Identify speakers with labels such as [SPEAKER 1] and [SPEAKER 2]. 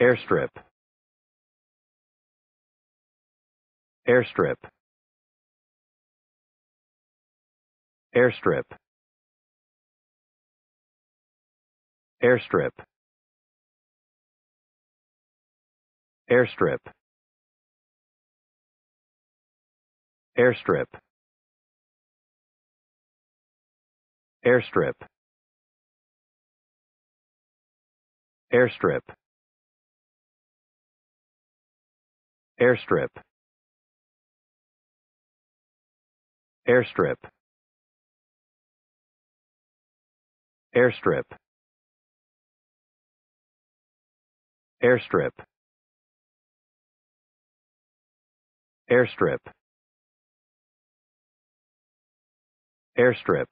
[SPEAKER 1] airstrip airstrip airstrip airstrip airstrip airstrip airstrip airstrip airstrip airstrip airstrip airstrip airstrip airstrip